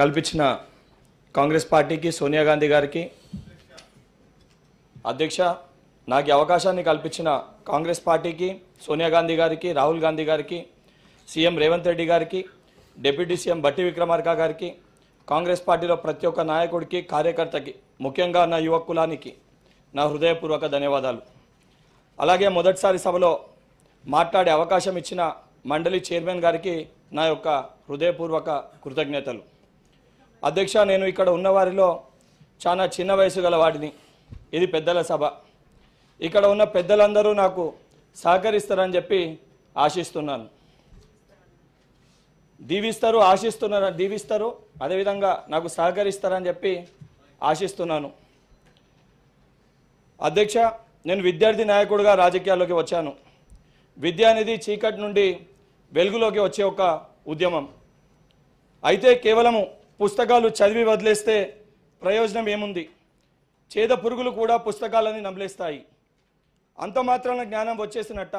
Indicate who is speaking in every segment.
Speaker 1: కల్పించిన కాంగ్రెస్ పార్టీకి సోనియా గాంధీ గారికి అధ్యక్ష నాకు అవకాశాన్ని కల్పించిన కాంగ్రెస్ పార్టీకి సోనియా గాంధీ గారికి రాహుల్ గాంధీ గారికి సీఎం రేవంత్ రెడ్డి గారికి డిప్యూటీ సీఎం బట్టి విక్రమార్క గారికి కాంగ్రెస్ పార్టీలో ప్రతి ఒక్క నాయకుడికి కార్యకర్తకి ముఖ్యంగా నా యువ కులానికి నా హృదయపూర్వక ధన్యవాదాలు అలాగే మొదటిసారి సభలో మాట్లాడే అవకాశం ఇచ్చిన మండలి చైర్మన్ గారికి నా యొక్క హృదయపూర్వక కృతజ్ఞతలు అధ్యక్ష నేను ఇక్కడ ఉన్నవారిలో చాలా చిన్న వయసు గల వాడిని ఇది పెద్దల సభ ఇక్కడ ఉన్న పెద్దలందరూ నాకు సహకరిస్తారని చెప్పి ఆశిస్తున్నాను దీవిస్తారు ఆశిస్తున్నారు దీవిస్తారు అదేవిధంగా నాకు సహకరిస్తారని చెప్పి ఆశిస్తున్నాను అధ్యక్ష నేను విద్యార్థి నాయకుడిగా రాజకీయాల్లోకి వచ్చాను విద్య అనేది చీకటి నుండి వెలుగులోకి వచ్చే ఒక ఉద్యమం అయితే కేవలము పుస్తకాలు చదివి వదిలేస్తే ప్రయోజనం ఏముంది చేద పురుగులు కూడా పుస్తకాలని నమ్మలేస్తాయి అంత మాత్రాన జ్ఞానం వచ్చేసినట్ట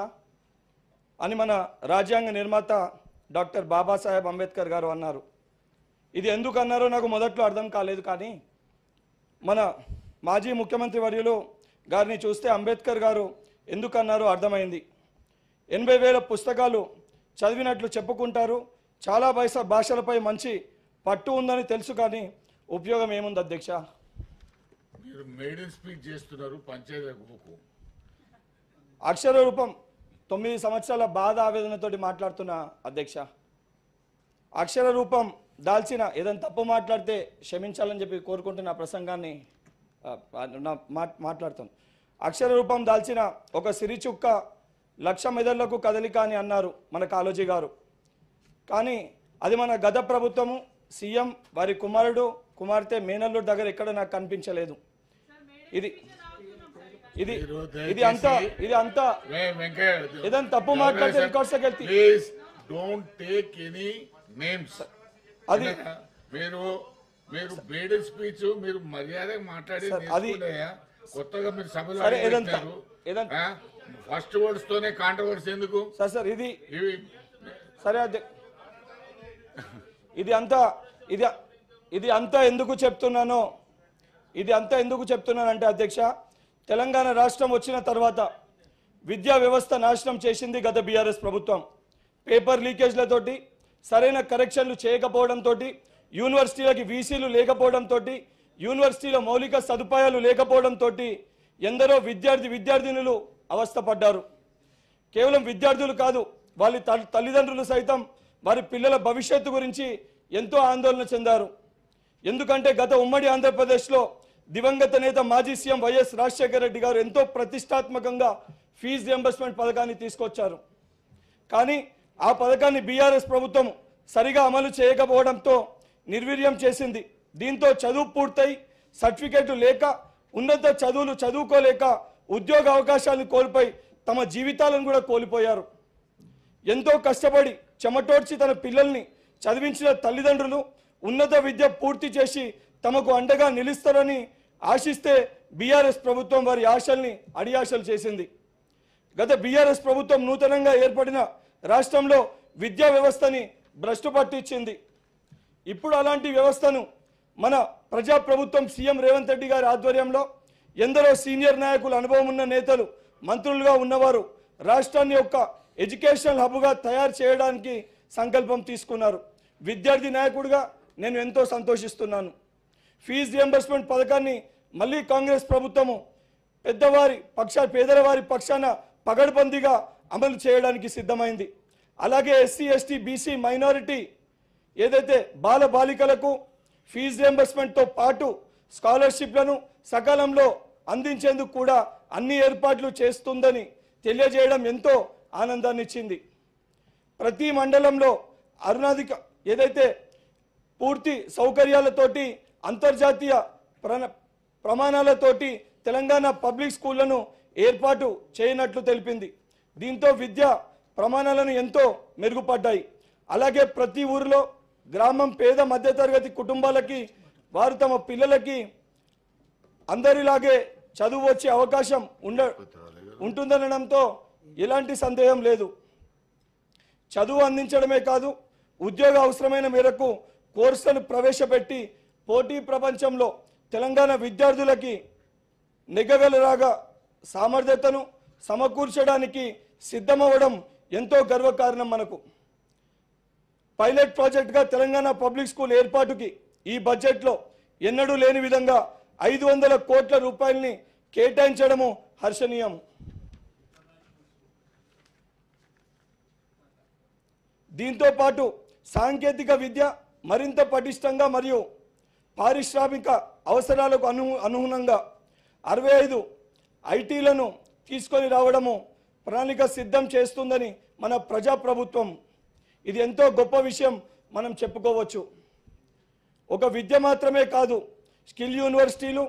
Speaker 1: అని మన రాజ్యాంగ నిర్మాత డాక్టర్ బాబాసాహెబ్ అంబేద్కర్ గారు అన్నారు ఇది ఎందుకు అన్నారో నాకు మొదట్లో అర్థం కాలేదు కానీ మన మాజీ ముఖ్యమంత్రి వర్యులు గారిని చూస్తే అంబేద్కర్ గారు ఎందుకు అన్నారో అర్థమైంది ఎనభై వేల పుస్తకాలు చదివినట్లు చెప్పుకుంటారు చాలా భాషలపై మంచి పట్టు ఉందని తెలుసు కానీ ఉపయోగం ఏముంది అధ్యక్ష మీరు మేడన్ స్పీచ్ చేస్తున్నారు పంచాయతీ అక్షర రూపం తొమ్మిది సంవత్సరాల బాధ ఆవేదనతోటి మాట్లాడుతున్న అధ్యక్ష అక్షర రూపం దాల్చిన ఏదైనా తప్పు మాట్లాడితే క్షమించాలని చెప్పి కోరుకుంటున్న ప్రసంగాన్ని మాట్లాడుతాను అక్షర రూపం దాల్చిన ఒక సిరిచుక్క లక్ష మెదళ్లకు కదలిక అని అన్నారు మన కాలోజీ గారు కానీ అది మన గత ప్రభుత్వము సీఎం వారి కుమారుడు కుమార్తె మేనల్లుడు దగ్గర ఎక్కడ నాకు కనిపించలేదు ఇది ఇది ఇది అంతా ఇది అంతా ఏదైనా తప్పు మాట్లాడితే రికార్డ్స్ వెళ్తే డోంట్ టేక్ ఎనీ నేమ్స్ అది మీరు మీరు బ్రేడెడ్ స్పీచ్ మీరు మర్యాదగా మాట్లాడి అది కొత్తగా మీరు సభలో ఫస్ట్ వర్డ్స్ తోనే కాంట్రవర్సీ ఎందుకు సార్ సార్ ఇది సరే ఇది అంతా ఇది ఇది అంతా ఎందుకు చెప్తున్నానో ఇది అంతా ఎందుకు చెప్తున్నానంటే అధ్యక్ష తెలంగాణ రాష్ట్రం వచ్చిన తర్వాత విద్యా వ్యవస్థ నాశనం చేసింది గత బీఆర్ఎస్ ప్రభుత్వం పేపర్ లీకేజ్లతోటి సరైన కరెక్షన్లు చేయకపోవడంతో యూనివర్సిటీలకి వీసీలు లేకపోవడంతో యూనివర్సిటీలో మౌలిక సదుపాయాలు లేకపోవడంతో ఎందరో విద్యార్థి విద్యార్థినులు అవస్థపడ్డారు కేవలం విద్యార్థులు కాదు వాళ్ళ తల్లిదండ్రులు సైతం వారి పిల్లల భవిష్యత్తు గురించి ఎంతో ఆందోళన చెందారు ఎందుకంటే గత ఉమ్మడి ఆంధ్రప్రదేశ్లో దివంగత నేత మాజీ సీఎం వైఎస్ రాజశేఖర రెడ్డి గారు ఎంతో ప్రతిష్టాత్మకంగా ఫీజ్ రియంబర్స్మెంట్ పథకాన్ని తీసుకొచ్చారు కానీ ఆ పథకాన్ని బీఆర్ఎస్ ప్రభుత్వం సరిగా అమలు చేయకపోవడంతో నిర్వీర్యం చేసింది దీంతో చదువు పూర్తయి సర్టిఫికేట్లు లేక ఉన్నత చదువులు చదువుకోలేక ఉద్యోగ అవకాశాలను కోల్పోయి తమ జీవితాలను కూడా కోల్పోయారు ఎంతో కష్టపడి చెమటోడ్చి తన పిల్లల్ని చదివించిన తల్లిదండ్రులు ఉన్నత విద్య పూర్తి చేసి తమకు అండగా నిలుస్తారని ఆశిస్తే బీఆర్ఎస్ ప్రభుత్వం వారి ఆశల్ని అడియాశలు చేసింది గత బీఆర్ఎస్ ప్రభుత్వం నూతనంగా ఏర్పడిన రాష్ట్రంలో విద్యా వ్యవస్థని భ్రష్టు పట్టించింది ఇప్పుడు అలాంటి వ్యవస్థను మన ప్రజాప్రభుత్వం సీఎం రేవంత్ రెడ్డి గారి ఆధ్వర్యంలో ఎందరో సీనియర్ నాయకులు అనుభవం ఉన్న నేతలు మంత్రులుగా ఉన్నవారు రాష్ట్రాన్ని యొక్క ఎడ్యుకేషనల్ హబ్గా తయారు చేయడానికి సంకల్పం తీసుకున్నారు విద్యార్థి నాయకుడిగా నేను ఎంతో సంతోషిస్తున్నాను ఫీజు రియంబర్స్మెంట్ పథకాన్ని మళ్ళీ కాంగ్రెస్ ప్రభుత్వము పెద్దవారి పక్ష పేదల వారి పక్షాన పగడబందీగా అమలు చేయడానికి సిద్ధమైంది అలాగే ఎస్సీ ఎస్టీ బీసీ మైనారిటీ ఏదైతే బాల బాలికలకు ఫీజు రియంబర్స్మెంట్తో పాటు స్కాలర్షిప్లను సకాలంలో అందించేందుకు కూడా అన్ని ఏర్పాట్లు చేస్తుందని తెలియజేయడం ఎంతో ఆనందాన్ని ఇచ్చింది ప్రతి మండలంలో అరుణాధిక ఏదైతే పూర్తి సౌకర్యాలతోటి అంతర్జాతీయ ప్రమాణాలతోటి తెలంగాణ పబ్లిక్ స్కూళ్లను ఏర్పాటు చేయనట్లు తెలిపింది దీంతో విద్య ప్రమాణాలను ఎంతో మెరుగుపడ్డాయి అలాగే ప్రతి ఊరిలో గ్రామం పేద మధ్యతరగతి కుటుంబాలకి వారు తమ పిల్లలకి అందరిలాగే చదువు వచ్చే అవకాశం ఉండ ఉంటుందనడంతో ఎలాంటి సందేహం లేదు చదువు అందించడమే కాదు ఉద్యోగ అవసరమైన మేరకు కోర్సులను ప్రవేశపెట్టి పోటీ ప్రపంచంలో తెలంగాణ విద్యార్థులకి నిగవెలరాగా సామర్థ్యతను సమకూర్చడానికి సిద్ధమవ్వడం ఎంతో గర్వకారణం మనకు పైలట్ ప్రాజెక్ట్గా తెలంగాణ పబ్లిక్ స్కూల్ ఏర్పాటుకి ఈ బడ్జెట్లో ఎన్నడూ లేని విధంగా ఐదు వందల కోట్ల రూపాయలని కేటాయించడము హర్షణీయం దీంతో పాటు సాంకేతిక విద్య మరింత పటిష్టంగా మరియు పారిశ్రామిక అవసరాలకు అను అనుగుణంగా అరవై ఐదు ఐటీలను తీసుకొని రావడము ప్రణాళిక సిద్ధం చేస్తుందని మన ప్రజాప్రభుత్వం ఇది ఎంతో గొప్ప విషయం మనం చెప్పుకోవచ్చు ఒక విద్య మాత్రమే కాదు స్కిల్ యూనివర్సిటీలు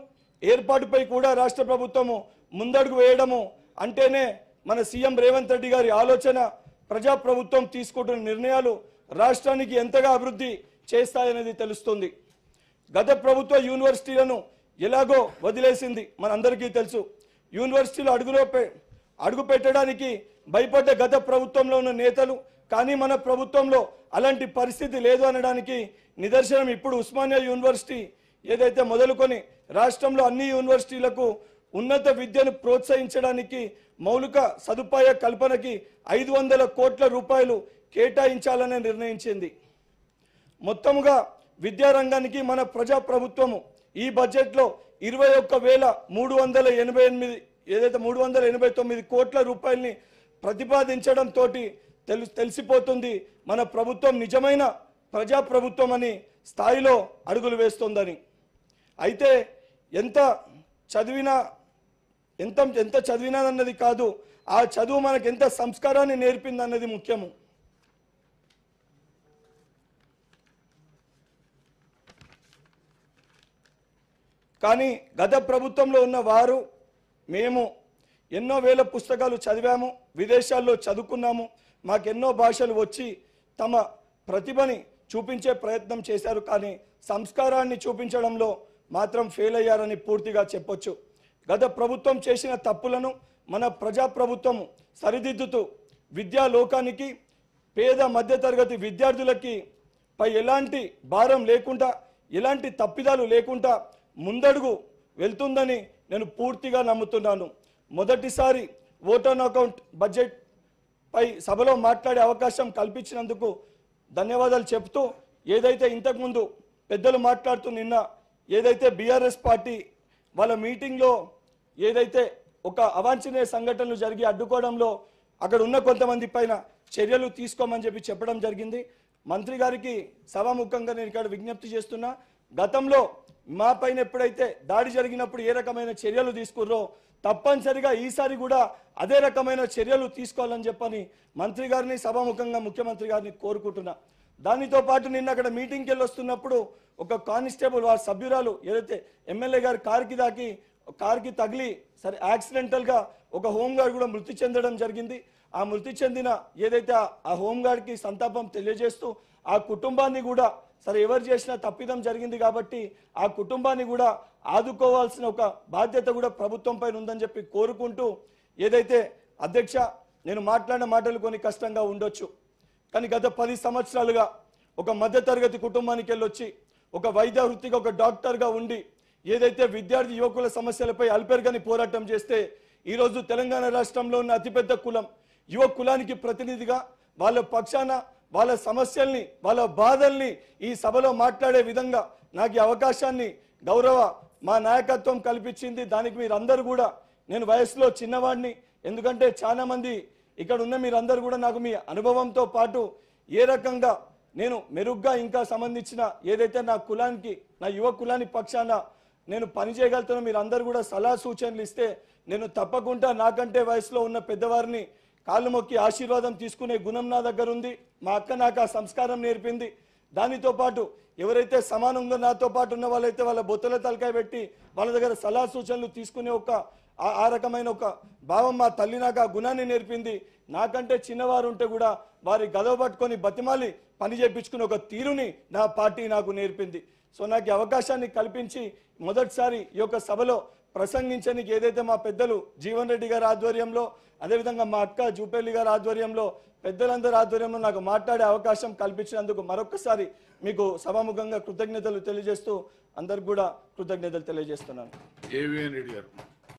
Speaker 1: ఏర్పాటుపై కూడా రాష్ట్ర ప్రభుత్వము ముందడుగు వేయడము అంటేనే మన సీఎం రేవంత్ రెడ్డి గారి ఆలోచన ప్రజాప్రభుత్వం తీసుకుంటున్న నిర్ణయాలు రాష్ట్రానికి ఎంతగా అభివృద్ధి చేస్తాయనేది తెలుస్తుంది గత ప్రభుత్వ యూనివర్సిటీలను ఎలాగో వదిలేసింది మనందరికీ తెలుసు యూనివర్సిటీలు అడుగులో అడుగు పెట్టడానికి భయపడ్డ గత ప్రభుత్వంలో ఉన్న నేతలు కానీ మన ప్రభుత్వంలో అలాంటి పరిస్థితి లేదు అనడానికి నిదర్శనం ఇప్పుడు ఉస్మానియా యూనివర్సిటీ ఏదైతే మొదలుకొని రాష్ట్రంలో అన్ని యూనివర్సిటీలకు ఉన్నత విద్యను ప్రోత్సహించడానికి మౌలిక సదుపాయ కల్పనకి ఐదు కోట్ల రూపాయలు కేటాయించాలని నిర్ణయించింది మొత్తముగా విద్యారంగానికి మన ప్రజాప్రభుత్వము ఈ బడ్జెట్లో ఇరవై ఒక్క వేల మూడు వందల ఎనభై ఎనిమిది ఏదైతే మూడు వందల ఎనభై తొమ్మిది కోట్ల రూపాయలని ప్రతిపాదించడంతో తెలు తెలిసిపోతుంది మన ప్రభుత్వం నిజమైన ప్రజాప్రభుత్వం అని స్థాయిలో అడుగులు వేస్తుందని అయితే ఎంత చదివినా ఎంత ఎంత అన్నది కాదు ఆ చదువు మనకు ఎంత సంస్కారాన్ని నేర్పిందన్నది ముఖ్యము కానీ గత ప్రభుత్వంలో ఉన్న వారు మేము ఎన్నో వేల పుస్తకాలు చదివాము విదేశాల్లో చదువుకున్నాము మాకెన్నో భాషలు వచ్చి తమ ప్రతిభని చూపించే ప్రయత్నం చేశారు కానీ సంస్కారాన్ని చూపించడంలో మాత్రం ఫెయిల్ అయ్యారని పూర్తిగా చెప్పొచ్చు గత ప్రభుత్వం చేసిన తప్పులను మన ప్రజాప్రభుత్వం సరిదిద్దుతూ విద్యా లోకానికి పేద మధ్యతరగతి విద్యార్థులకి పై ఎలాంటి భారం లేకుండా ఎలాంటి తప్పిదాలు లేకుండా ముందడుగు వెళ్తుందని నేను పూర్తిగా నమ్ముతున్నాను మొదటిసారి ఓటన్ అకౌంట్ బడ్జెట్ పై సభలో మాట్లాడే అవకాశం కల్పించినందుకు ధన్యవాదాలు చెప్తూ ఏదైతే ఇంతకుముందు పెద్దలు మాట్లాడుతూ నిన్న ఏదైతే బీఆర్ఎస్ పార్టీ వాళ్ళ మీటింగ్లో ఏదైతే ఒక అవాంఛనీయ సంఘటనలు జరిగి అడ్డుకోవడంలో అక్కడ ఉన్న కొంతమంది పైన చర్యలు తీసుకోమని చెప్పి చెప్పడం జరిగింది మంత్రి గారికి సభాముఖంగా నేను ఇక్కడ విజ్ఞప్తి చేస్తున్నా గతంలో మా పైన ఎప్పుడైతే దాడి జరిగినప్పుడు ఏ రకమైన చర్యలు తీసుకుర్రో తప్పనిసరిగా ఈసారి కూడా అదే రకమైన చర్యలు తీసుకోవాలని చెప్పని మంత్రి గారిని సభాముఖంగా ముఖ్యమంత్రి గారిని కోరుకుంటున్నా దానితో పాటు నిన్న అక్కడ మీటింగ్కి వెళ్ళి వస్తున్నప్పుడు ఒక కానిస్టేబుల్ వారి సభ్యురాలు ఏదైతే ఎమ్మెల్యే గారి కారుకి దాకి కార్కి తగిలి సరే యాక్సిడెంటల్గా ఒక హోంగార్డ్ కూడా మృతి చెందడం జరిగింది ఆ మృతి చెందిన ఏదైతే ఆ హోంగార్డ్కి సంతాపం తెలియజేస్తూ ఆ కుటుంబాన్ని కూడా సరే ఎవరు చేసినా తప్పిదం జరిగింది కాబట్టి ఆ కుటుంబాన్ని కూడా ఆదుకోవాల్సిన ఒక బాధ్యత కూడా ప్రభుత్వం పైన ఉందని చెప్పి కోరుకుంటూ ఏదైతే అధ్యక్ష నేను మాట్లాడిన మాటలు కొన్ని కష్టంగా ఉండొచ్చు కానీ గత పది సంవత్సరాలుగా ఒక మధ్యతరగతి కుటుంబానికి వెళ్ళొచ్చి ఒక వైద్య వృత్తిగా ఒక డాక్టర్గా ఉండి ఏదైతే విద్యార్థి యువకుల సమస్యలపై అల్పెరగని పోరాటం చేస్తే ఈరోజు తెలంగాణ రాష్ట్రంలో ఉన్న అతిపెద్ద కులం యువ కులానికి ప్రతినిధిగా వాళ్ళ పక్షాన వాళ్ళ సమస్యల్ని వాళ్ళ బాధల్ని ఈ సభలో మాట్లాడే విధంగా నాకు ఈ అవకాశాన్ని గౌరవ మా నాయకత్వం కల్పించింది దానికి మీరందరూ కూడా నేను వయసులో చిన్నవాడిని ఎందుకంటే చాలామంది ఇక్కడ ఉన్న మీరందరూ కూడా నాకు మీ అనుభవంతో పాటు ఏ రకంగా నేను మెరుగ్గా ఇంకా సంబంధించిన ఏదైతే నా కులానికి నా యువ కులాని పక్షాన నేను పని మీరు మీరందరూ కూడా సలహా సూచనలు ఇస్తే నేను తప్పకుండా నాకంటే వయసులో ఉన్న పెద్దవారిని కాళ్ళు మొక్కి ఆశీర్వాదం తీసుకునే గుణం నా దగ్గర ఉంది మా అక్క నాకు ఆ సంస్కారం నేర్పింది దానితో పాటు ఎవరైతే సమానంగా నాతో పాటు ఉన్న వాళ్ళైతే వాళ్ళ బొత్తుల తలకాయ పెట్టి వాళ్ళ దగ్గర సలహా సూచనలు తీసుకునే ఒక ఆ రకమైన ఒక భావం మా తల్లి నాకు ఆ గుణాన్ని నేర్పింది నాకంటే చిన్నవారు ఉంటే కూడా వారి గదవ పట్టుకొని బతిమాలి పని చేయించుకునే ఒక తీరుని నా పార్టీ నాకు నేర్పింది సో నాకు అవకాశాన్ని కల్పించి మొదటిసారి ఈ యొక్క సభలో ప్రసంగించడానికి ఏదైతే మా పెద్దలు జీవన్ రెడ్డి గారి ఆధ్వర్యంలో అదేవిధంగా మా అక్క జూపల్లి గారి ఆధ్వర్యంలో పెద్దలందరి ఆధ్వర్యంలో నాకు మాట్లాడే అవకాశం కల్పించినందుకు మరొకసారి మీకు సభాముఖంగా కృతజ్ఞతలు తెలియజేస్తూ అందరికి కూడా కృతజ్ఞతలు తెలియజేస్తున్నాను